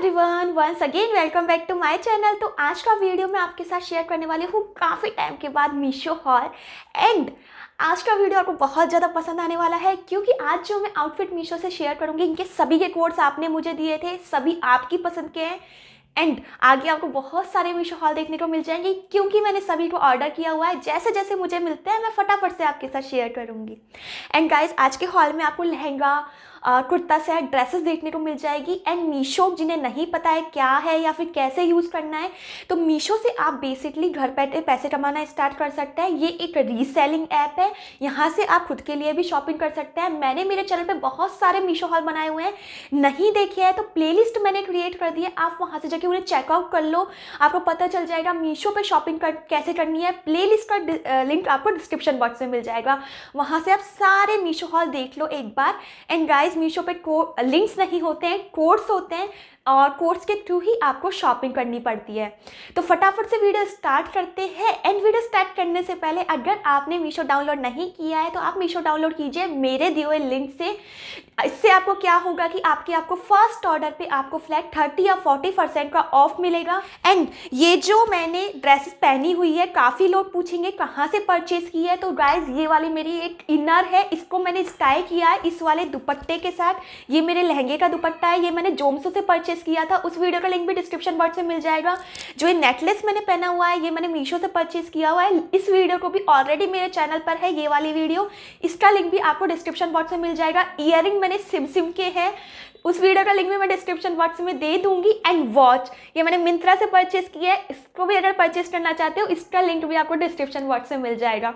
everyone once again welcome back to my channel तो आज का वीडियो मैं आपके साथ शेयर करने वाली हूँ काफ़ी टाइम के बाद मीशो हॉल एंड आज का वीडियो आपको बहुत ज़्यादा पसंद आने वाला है क्योंकि आज जो मैं आउटफिट मीशो से शेयर करूँगी इनके सभी के कोड्स आपने मुझे दिए थे सभी आपकी पसंद के हैं एंड आगे आपको बहुत सारे मीशो हॉल देखने को मिल जाएंगे क्योंकि मैंने सभी को ऑर्डर किया हुआ है जैसे जैसे मुझे मिलते हैं मैं फटाफट से आपके साथ शेयर करूँगी एंड गाइज आज के हॉल में आपको लहंगा कुर्ता सेट ड्रेसेस देखने को मिल जाएगी एंड मीशो जिन्हें नहीं पता है क्या है या फिर कैसे यूज़ करना है तो मीशो से आप बेसिकली घर बैठे पैसे कमाना स्टार्ट कर सकते हैं ये एक रीसेलिंग ऐप है यहाँ से आप खुद के लिए भी शॉपिंग कर सकते हैं मैंने मेरे चैनल पर बहुत सारे मीशो हॉल बनाए हुए हैं नहीं देखे हैं तो प्ले मैंने क्रिएट कर दी है आप वहाँ से जाके उन्हें चेकआउट कर लो आपको पता चल जाएगा मीशो पर शॉपिंग कर कैसे करनी है प्ले का लिंक आपको डिस्क्रिप्शन बॉक्स में मिल जाएगा वहाँ से आप सारे मीशो हॉल देख लो एक बार एंड गाइस गाइस मीशो पे लिंक्स नहीं होते हैं कोड्स होते हैं और कोर्स के थ्रू ही आपको शॉपिंग करनी पड़ती है तो फटाफट से वीडियो स्टार्ट करते हैं एंड वीडियो स्टार्ट करने से पहले अगर आपने मीशो डाउनलोड नहीं किया है तो आप मीशो डाउनलोड कीजिए मेरे दिए हुए लिंक से इससे आपको क्या होगा कि आपके आपको फर्स्ट ऑर्डर पे आपको फ्लैट थर्टी या फोर्टी परसेंट का ऑफ मिलेगा एंड ये जो मैंने ड्रेसेस पहनी हुई है काफ़ी लोग पूछेंगे कहाँ से परचेज की है तो गाइज ये वाली मेरी एक इनर है इसको मैंने स्टाई किया है इस वाले दुपट्टे के साथ ये मेरे लहंगे का दुपट्टा है ये मैंने जोमसो से परचेज नेकलेस किया था उस वीडियो का लिंक भी डिस्क्रिप्शन बॉक्स में मिल जाएगा जो ये नेकलेस मैंने पहना हुआ है ये मैंने मीशो से परचेज किया हुआ है इस वीडियो को भी ऑलरेडी मेरे चैनल पर है ये वाली वीडियो इसका लिंक भी आपको डिस्क्रिप्शन बॉक्स में मिल जाएगा ईयरिंग मैंने सिम सिम के हैं उस वीडियो का लिंक भी मैं डिस्क्रिप्शन बॉक्स में दे दूंगी एंड वॉच ये मैंने मिंत्रा से परचेस किया है इसको भी अगर परचेस करना चाहते हो इसका लिंक भी आपको डिस्क्रिप्शन बॉक्स में मिल जाएगा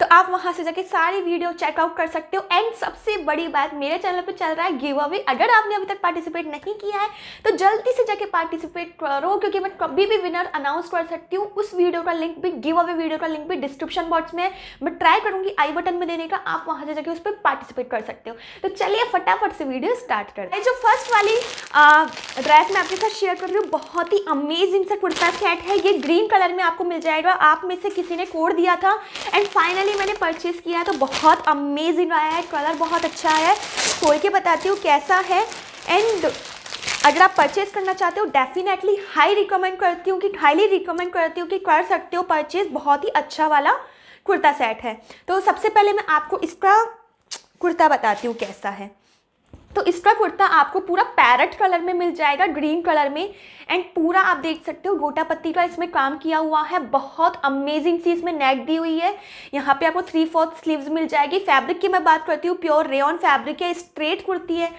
तो आप वहाँ से जाके सारी वीडियो चेकआउट कर सकते हो एंड सबसे बड़ी बात मेरे चैनल पर चल रहा है गिव अवे अगर आपने अभी तक पार्टिसिपेट नहीं किया है तो जल्दी से जाके पार्टिसिपेट करो क्योंकि मैं कभी भी विनर अनाउंस कर सकती हूँ उस वीडियो का लिंक भी गिव अवे वीडियो का लिंक भी डिस्क्रिप्शन बॉक्स में है मैं ट्राई करूँगी आई बटन में देने का आप वहाँ से जाके उस पर पार्टिसिपेट कर सकते हो तो चलिए फटाफट से वीडियो स्टार्ट करते हैं जो फर्स्ट वाली ड्रेस मैं आपके साथ शेयर कर रही हूँ बहुत ही अमेजिंग सा कुर्ता सेट है ये ग्रीन कलर में आपको मिल जाएगा आप में से किसी ने कोड दिया था एंड फाइनली मैंने परचेज़ किया तो बहुत अमेजिंग आया है कलर बहुत अच्छा है खोल के बताती हूँ कैसा है एंड अगर आप परचेज़ करना चाहते हो डेफिनेटली हाई रिकमेंड करती हूँ कि हाईली रिकमेंड करती हूँ कि कर सकते हो परचेज़ बहुत ही अच्छा वाला कुर्ता सेट है तो सबसे पहले मैं आपको इसका कुर्ता बताती हूँ कैसा है तो इसका कुर्ता आपको पूरा पैरट कलर में मिल जाएगा ग्रीन कलर में एंड पूरा आप देख सकते हो गोटा पत्ती का इसमें काम किया हुआ है बहुत अमेजिंग सी इसमें नेक दी हुई है यहाँ पे आपको थ्री फोर्थ स्लीव्स मिल जाएगी फैब्रिक की मैं बात करती हूँ प्योर रेन फैब्रिक है स्ट्रेट कुर्ती है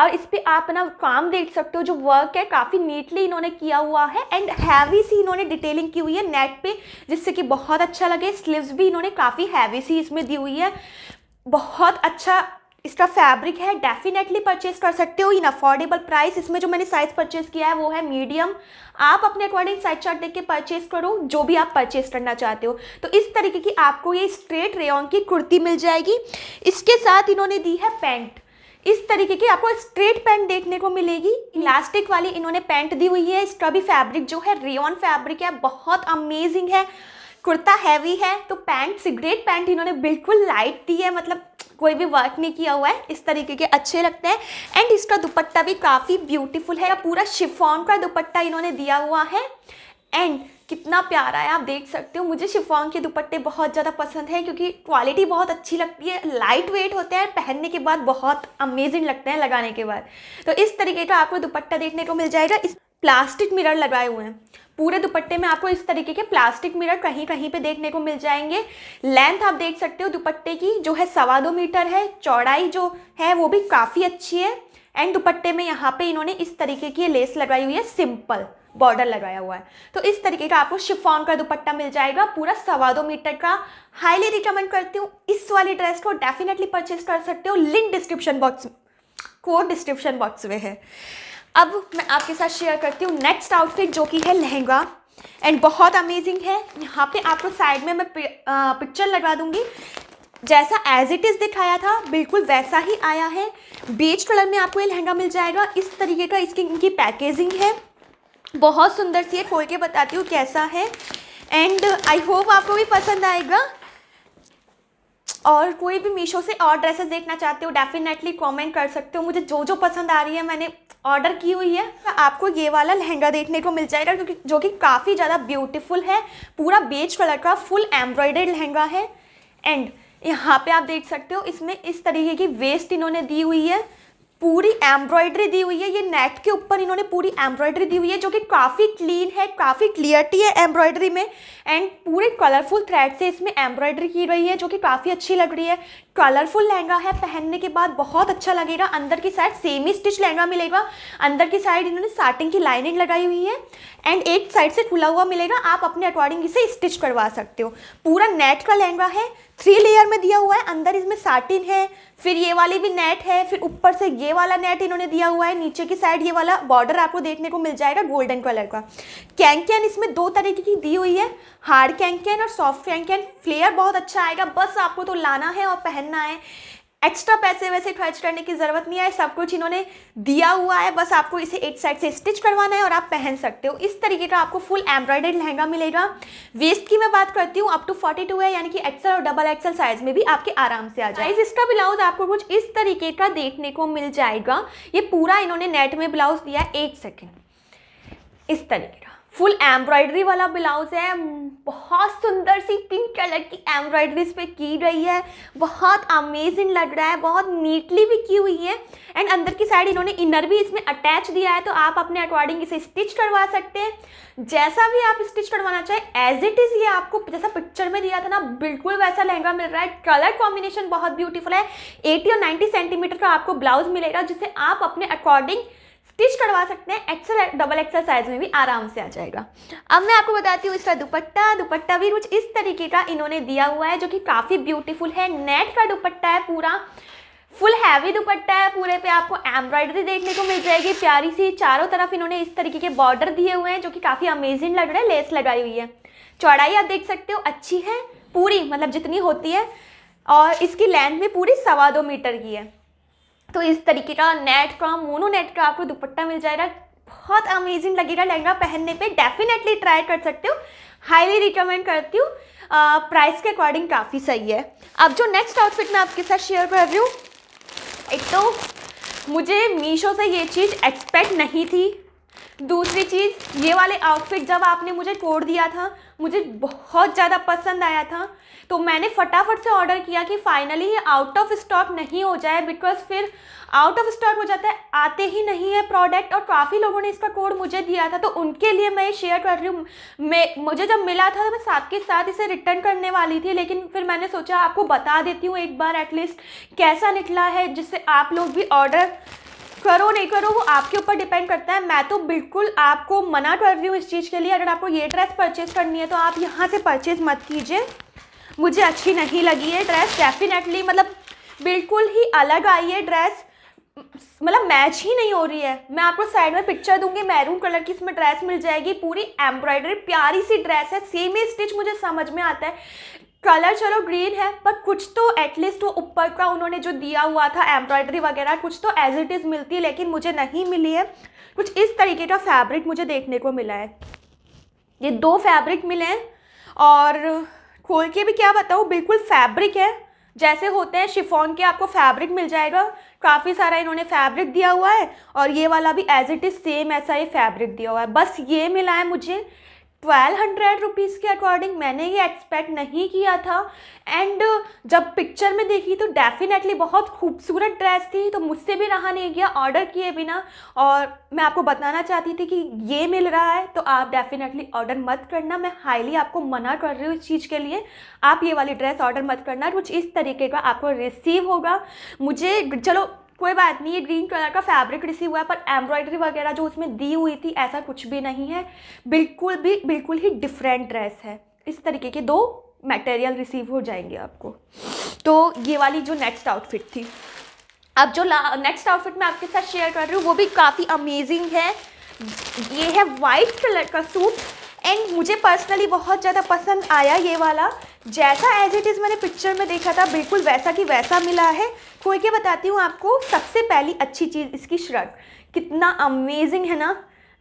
और इस पर आप ना काम देख सकते हो जो वर्क है काफ़ी नीटली इन्होंने किया हुआ है एंड हैवी सी इन्होंने डिटेलिंग की हुई है नेक पे जिससे कि बहुत अच्छा लगे स्लीव्स भी इन्होंने काफ़ी हैवी सी इसमें दी हुई है बहुत अच्छा इसका फैब्रिक है डेफिनेटली परचेज कर सकते हो इन अफोर्डेबल प्राइस इसमें जो मैंने साइज़ परचेज किया है वो है मीडियम आप अपने अकॉर्डिंग साइज चार्ट देख के परचेज करो जो भी आप परचेज करना चाहते हो तो इस तरीके की आपको ये स्ट्रेट रेयन की कुर्ती मिल जाएगी इसके साथ इन्होंने दी है पैंट इस तरीके की आपको स्ट्रेट पैंट देखने को मिलेगी इलास्टिक वाली इन्होंने पैंट दी हुई है इसका भी फैब्रिक जो है रेयन फैब्रिक है बहुत अमेजिंग है कुर्ता हैवी है तो पैंट सिगरेट पैंट इन्होंने बिल्कुल लाइट दी है मतलब कोई भी वर्क नहीं किया हुआ है इस तरीके के अच्छे लगते हैं एंड इसका दुपट्टा भी काफ़ी ब्यूटीफुल है पूरा शिफॉन का दुपट्टा इन्होंने दिया हुआ है एंड कितना प्यारा है आप देख सकते हो मुझे शिफॉन के दुपट्टे बहुत ज़्यादा पसंद हैं क्योंकि क्वालिटी बहुत अच्छी लगती है लाइट वेट होते हैं पहनने के बाद बहुत अमेजिंग लगते हैं लगाने के बाद तो इस तरीके का आपको दुपट्टा देखने को मिल जाएगा इस प्लास्टिक मिरर लगाए हुए हैं पूरे दुपट्टे में आपको इस तरीके के प्लास्टिक मिरर कहीं कहीं पे देखने को मिल जाएंगे लेंथ आप देख सकते हो दुपट्टे की जो है सवा दो मीटर है चौड़ाई जो है वो भी काफ़ी अच्छी है एंड दुपट्टे में यहाँ पे इन्होंने इस तरीके की लेस लगाई हुई है सिंपल बॉर्डर लगाया हुआ है तो इस तरीके का आपको शिफॉन का दुपट्टा मिल जाएगा पूरा सवा दो मीटर का हाईली रिकमेंड करती हूँ इस वाली ड्रेस को डेफिनेटली परचेज कर सकते हो link description box code description box में है अब मैं आपके साथ शेयर करती हूँ नेक्स्ट आउटफिट जो कि है लहंगा एंड बहुत अमेजिंग है यहाँ पे आपको साइड में मैं पिक्चर लगा दूँगी जैसा एज इट इज़ दिखाया था बिल्कुल वैसा ही आया है बेज कलर में आपको ये लहंगा मिल जाएगा इस तरीके का इसकी इनकी पैकेजिंग है बहुत सुंदर सी है खोल के बताती हूँ कैसा है एंड आई होप आपको भी पसंद आएगा और कोई भी मीशो से और ड्रेसेस देखना चाहते हो डेफिनेटली कमेंट कर सकते हो मुझे जो जो पसंद आ रही है मैंने ऑर्डर की हुई है आपको ये वाला लहंगा देखने को मिल जाएगा क्योंकि जो कि काफ़ी ज़्यादा ब्यूटीफुल है पूरा बेज कलर का फुल एम्ब्रॉयडर्ड लहंगा है एंड यहाँ पे आप देख सकते हो इसमें इस तरीके की वेस्ट इन्होंने दी हुई है पूरी एम्ब्रॉयडरी दी हुई है ये नेक के ऊपर इन्होंने पूरी एम्ब्रॉयडरी दी हुई है जो कि काफ़ी क्लीन है काफ़ी क्लियरटी है एम्ब्रॉयडरी में एंड पूरे कलरफुल थ्रेड से इसमें एम्ब्रॉयडरी की रही है जो कि काफ़ी अच्छी लग रही है कलरफुल लहंगा है पहनने के बाद बहुत अच्छा लगेगा अंदर की साइड सेम ही स्टिच लहंगा मिलेगा अंदर की साइड इन्होंने साटिंग की लाइनिंग लगाई हुई है एंड एक साइड से खुला हुआ मिलेगा आप अपने अकॉर्डिंग इसे स्टिच करवा सकते हो पूरा नेट का लहंगा है थ्री लेयर में दिया हुआ है अंदर इसमें साटिन है फिर ये वाली भी नेट है फिर ऊपर से ये वाला नेट इन्होंने दिया हुआ है नीचे की साइड ये वाला बॉर्डर आपको देखने को मिल जाएगा गोल्डन कलर का कैंकैन इसमें दो तरीके की दी हुई है हार्ड कैंकैन और सॉफ्ट कैंकैन फ्लेयर बहुत अच्छा आएगा बस आपको तो लाना है और पहनना है एक्स्ट्रा पैसे वैसे खर्च करने की ज़रूरत नहीं है सब कुछ इन्होंने दिया हुआ है बस आपको इसे एक साइड से स्टिच करवाना है और आप पहन सकते हो इस तरीके का आपको फुल एम्ब्रॉयडर्ड लहंगा मिलेगा वेस्ट की मैं बात करती हूँ अप टू फोर्टी टू है यानी कि एक्सल और डबल एक्सल साइज में भी आपके आराम से आ जाए इसका ब्लाउज आपको कुछ इस तरीके का देखने को मिल जाएगा ये पूरा इन्होंने नेट में ब्लाउज दिया एक सेकेंड इस तरीके का फुल एम्ब्रॉयडरी वाला ब्लाउज है बहुत सुंदर सी पिंक कलर की एम्ब्रॉयडरी इस पर की गई है बहुत अमेजिंग लग रहा है बहुत नीटली भी की हुई है एंड अंदर की साइड इन्होंने इनर भी इसमें अटैच दिया है तो आप अपने अकॉर्डिंग इसे स्टिच करवा सकते हैं जैसा भी आप स्टिच करवाना चाहें एज इट इज़ ये आपको जैसा पिक्चर में दिया था ना बिल्कुल वैसा लहंगा मिल रहा है कलर कॉम्बिनेशन बहुत ब्यूटीफुल है एटी और नाइन्टी सेंटीमीटर का आपको ब्लाउज मिलेगा जिसे आप अपने अकॉर्डिंग स्टिच करवा सकते हैं एक्सल डबल एक्सल साइज में भी आराम से आ जाएगा अब मैं आपको बताती हूँ इसका दुपट्टा दुपट्टा भी कुछ इस तरीके का इन्होंने दिया हुआ है जो कि काफ़ी ब्यूटीफुल है नेट का दुपट्टा है पूरा फुल हैवी दुपट्टा है पूरे पे आपको एम्ब्रॉयडरी देखने को मिल जाएगी प्यारी सी चारों तरफ इन्होंने इस तरीके के बॉर्डर दिए हुए हैं जो कि काफ़ी अमेजिंग लग रहा है लेस लगाई हुई है चौड़ाई आप देख सकते हो अच्छी है पूरी मतलब जितनी होती है और इसकी लेंथ भी पूरी सवा दो मीटर की है तो इस तरीके का नेट का मोनो नेट का आपको दुपट्टा मिल जाएगा बहुत अमेजिंग लगेगा लहंगा पहनने पे डेफिनेटली ट्राई कर सकते हो हाईली रिकमेंड करती हूँ प्राइस के अकॉर्डिंग काफ़ी सही है अब जो नेक्स्ट आउटफिट मैं आपके साथ शेयर कर रही हूँ एक तो मुझे मीशो से ये चीज़ एक्सपेक्ट नहीं थी दूसरी चीज़ ये वाले आउटफिट जब आपने मुझे कोड दिया था मुझे बहुत ज़्यादा पसंद आया था तो मैंने फटाफट से ऑर्डर किया कि फाइनली ये आउट ऑफ स्टॉक नहीं हो जाए बिकॉज फिर आउट ऑफ स्टॉक हो जाता है आते ही नहीं है प्रोडक्ट और काफ़ी लोगों ने इसका कोड मुझे दिया था तो उनके लिए मैं ये शेयर कर रही हूँ मैं मुझे जब मिला था तो मैं साथ के साथ इसे रिटर्न करने वाली थी लेकिन फिर मैंने सोचा आपको बता देती हूँ एक बार एटलीस्ट कैसा निकला है जिससे आप लोग भी ऑर्डर करो नहीं करो वो आपके ऊपर डिपेंड करता है मैं तो बिल्कुल आपको मना कर रही हूँ इस चीज़ के लिए अगर आपको ये ड्रेस परचेज़ करनी है तो आप यहाँ से परचेज़ मत कीजिए मुझे अच्छी नहीं लगी है ड्रेस डेफिनेटली मतलब बिल्कुल ही अलग आई है ड्रेस मतलब मैच ही नहीं हो रही है मैं आपको साइड में पिक्चर दूंगी मैरून कलर की इसमें ड्रेस मिल जाएगी पूरी एम्ब्रॉयडरी प्यारी सी ड्रेस है सेम ही स्टिच मुझे समझ में आता है कलर चलो ग्रीन है पर कुछ तो एटलीस्ट वो ऊपर का उन्होंने जो दिया हुआ था एम्ब्रॉयडरी वगैरह कुछ तो एज इट इज़ मिलती है लेकिन मुझे नहीं मिली है कुछ इस तरीके का फैब्रिक मुझे देखने को मिला है ये दो फैब्रिक मिले हैं और खोल के भी क्या बताऊँ बिल्कुल फैब्रिक है जैसे होते हैं शिफॉन के आपको फैब्रिक मिल जाएगा काफ़ी सारा इन्होंने फैब्रिक दिया हुआ है और ये वाला भी एज इट इज़ सेम ऐसा ये फैब्रिक दिया हुआ है बस ये मिला है मुझे ट्वेल्व हंड्रेड रुपीज़ के अकॉर्डिंग मैंने ये एक्सपेक्ट नहीं किया था एंड जब पिक्चर में देखी तो डेफिनेटली बहुत खूबसूरत ड्रेस थी तो मुझसे भी रहा नहीं गया ऑर्डर किए बिना और मैं आपको बताना चाहती थी कि ये मिल रहा है तो आप डेफिनेटली ऑर्डर मत करना मैं हाईली आपको मना कर रही हूँ इस चीज़ के लिए आप ये वाली ड्रेस ऑर्डर मत करना कुछ इस तरीके का आपको रिसीव होगा मुझे चलो कोई बात नहीं ये ग्रीन कलर का फैब्रिक रिसीव हुआ है पर एम्ब्रॉयडरी वगैरह जो उसमें दी हुई थी ऐसा कुछ भी नहीं है बिल्कुल भी बिल्कुल ही डिफरेंट ड्रेस है इस तरीके के दो मटेरियल रिसीव हो जाएंगे आपको तो ये वाली जो नेक्स्ट आउटफिट थी अब जो नेक्स्ट आउटफिट मैं आपके साथ शेयर कर रही हूँ वो भी काफ़ी अमेजिंग है ये है वाइट कलर का सूट एंड मुझे पर्सनली बहुत ज़्यादा पसंद आया ये वाला जैसा एज इट इज़ मैंने पिक्चर में देखा था बिल्कुल वैसा कि वैसा मिला है खोल के बताती हूँ आपको सबसे पहली अच्छी चीज़ इसकी श्रग कितना अमेजिंग है ना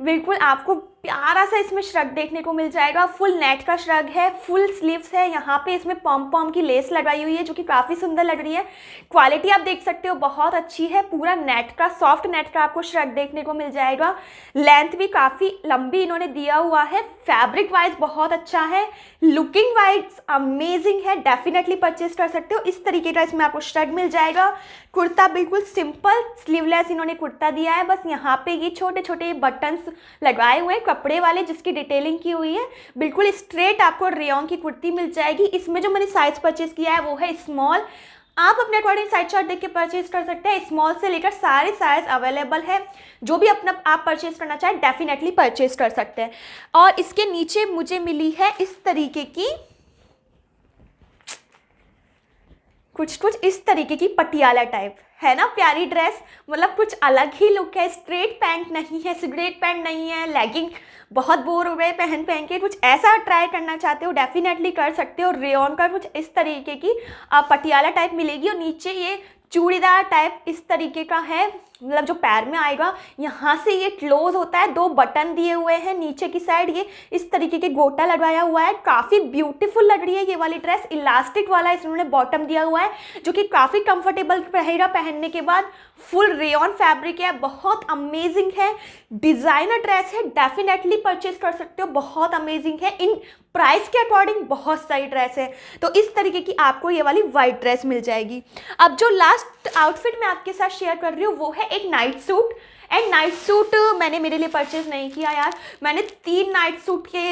बिल्कुल आपको प्यारा सा इसमें श्रग देखने को मिल जाएगा फुल नेट का श्रग है फुल स्लीव्स है यहाँ पे इसमें पॉम पॉम की लेस लगाई हुई है जो कि काफ़ी सुंदर लग रही है क्वालिटी आप देख सकते हो बहुत अच्छी है पूरा नेट का सॉफ्ट नेट का आपको श्रग देखने को मिल जाएगा लेंथ भी काफ़ी लंबी इन्होंने दिया हुआ है फैब्रिक वाइज बहुत अच्छा है लुकिंग वाइज अमेजिंग है डेफिनेटली परचेज कर सकते हो इस तरीके का इसमें आपको श्रग मिल जाएगा कुर्ता बिल्कुल सिंपल स्लीवलेस इन्होंने कुर्ता दिया है बस यहाँ पे ये छोटे छोटे बटन्स लगाए हुए हैं कपड़े वाले जिसकी डिटेलिंग की हुई है बिल्कुल स्ट्रेट आपको रेयोन की कुर्ती मिल जाएगी इसमें जो मैंने साइज़ परचेज़ किया है वो है स्मॉल आप अपने अकॉर्डिंग साइड शॉट देख के परचेज कर सकते हैं स्मॉल से लेकर सारे साइज अवेलेबल है जो भी अपना आप परचेज करना चाहें डेफिनेटली परचेज कर सकते हैं और इसके नीचे मुझे मिली है इस तरीके की कुछ कुछ इस तरीके की पटियाला टाइप है ना प्यारी ड्रेस मतलब कुछ अलग ही लुक है स्ट्रेट पैंट नहीं है सिगरेट पैंट नहीं है लेगिंग बहुत बोर हो गए पहन पहन के कुछ ऐसा ट्राई करना चाहते हो डेफिनेटली कर सकते हो रेन का कुछ इस तरीके की पटियाला टाइप मिलेगी और नीचे ये चूड़ीदार टाइप इस तरीके का है मतलब जो पैर में आएगा यहाँ से ये क्लोज होता है दो बटन दिए हुए हैं नीचे की साइड ये इस तरीके के गोटा लगाया हुआ है काफ़ी ब्यूटीफुल लग रही है ये वाली ड्रेस इलास्टिक वाला इसमें बॉटम दिया हुआ है जो कि काफ़ी कंफर्टेबल रहेगा पहनने के बाद फुल रेन फैब्रिक है बहुत अमेजिंग है डिज़ाइनर ड्रेस है डेफिनेटली परचेज कर सकते हो बहुत अमेजिंग है इन प्राइस के अकॉर्डिंग बहुत सारी ड्रेस है तो इस तरीके की आपको ये वाली वाइट ड्रेस मिल जाएगी अब जो लास्ट आउटफिट मैं आपके साथ शेयर कर रही हूँ वो है एक night suit and night suit मैंने मेरे लिए परचेज़ नहीं किया यार मैंने तीन नाइट सूट के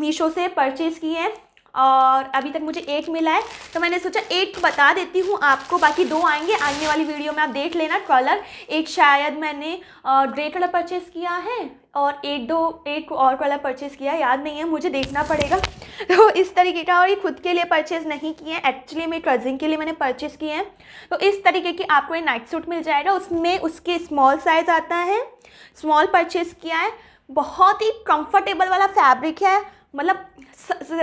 मीशो से परचेज़ किए हैं और अभी तक मुझे एक मिला है तो मैंने सोचा एक बता देती हूँ आपको बाकी दो आएंगे आने वाली वीडियो में आप देख लेना कलर एक शायद मैंने ग्रे कलर परचेज़ किया है और एक दो एक और कलर परचेज़ किया याद नहीं है मुझे देखना पड़ेगा तो इस तरीके का और ये खुद के लिए परचेज़ नहीं किए हैं एक्चुअली मेरी ट्रजिंग के लिए मैंने परचेज़ किए हैं तो इस तरीके की आपको ये नाइट सूट मिल जाएगा उसमें उसके स्मॉल साइज़ आता है स्मॉल परचेज़ किया है बहुत ही कंफर्टेबल वाला फैब्रिक है मतलब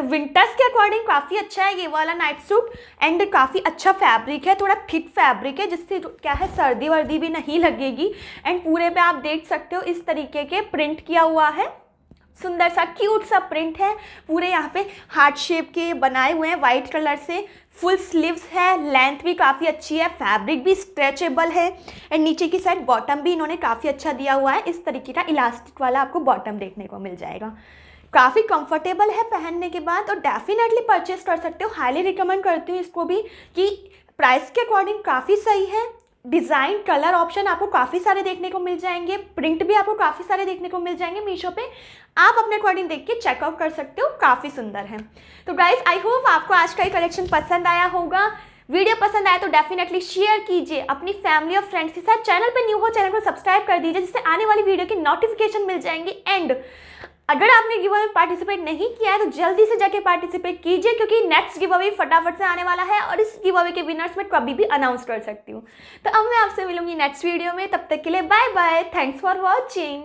विंटर्स के अकॉर्डिंग काफ़ी अच्छा है ये वाला नाइट सूट एंड काफ़ी अच्छा फैब्रिक है थोड़ा थिक फैब्रिक है जिससे क्या है सर्दी वर्दी भी नहीं लगेगी एंड पूरे पे आप देख सकते हो इस तरीके के प्रिंट किया हुआ है सुंदर सा क्यूट सा प्रिंट है पूरे यहाँ पे हार्ट शेप के बनाए हुए हैं वाइट कलर से फुल स्लीव्स है लेंथ भी काफ़ी अच्छी है फैब्रिक भी स्ट्रेचेबल है एंड नीचे की साइड बॉटम भी इन्होंने काफ़ी अच्छा दिया हुआ है इस तरीके का इलास्टिक वाला आपको बॉटम देखने को मिल जाएगा काफ़ी कंफर्टेबल है पहनने के बाद और डेफिनेटली परचेस कर सकते हो हाईली रिकमेंड करती हूँ इसको भी कि प्राइस के अकॉर्डिंग काफ़ी सही है डिज़ाइन कलर ऑप्शन आपको काफ़ी सारे देखने को मिल जाएंगे प्रिंट भी आपको काफ़ी सारे देखने को मिल जाएंगे मीशो पे आप अपने अकॉर्डिंग देख के चेकआउट कर सकते हो काफ़ी सुंदर है तो गाइज आई होप आपको आज का ये कलेक्शन पसंद आया होगा वीडियो पसंद आए तो डेफिनेटली शेयर कीजिए अपनी फैमिली और फ्रेंड्स के साथ चैनल पर न्यू हो चैनल को सब्सक्राइब कर दीजिए जिससे आने वाली वीडियो के नोटिफिकेशन मिल जाएंगे एंड अगर आपने गिव अवे पार्टिसिपेट नहीं किया है तो जल्दी से जाके पार्टिसिपेट कीजिए क्योंकि नेक्स्ट गिव अवे फटाफट से आने वाला है और इस गिव अवे के विनर्स में कभी भी अनाउंस कर सकती हूँ तो अब मैं आपसे मिलूंगी नेक्स्ट वीडियो में तब तक के लिए bye bye thanks for watching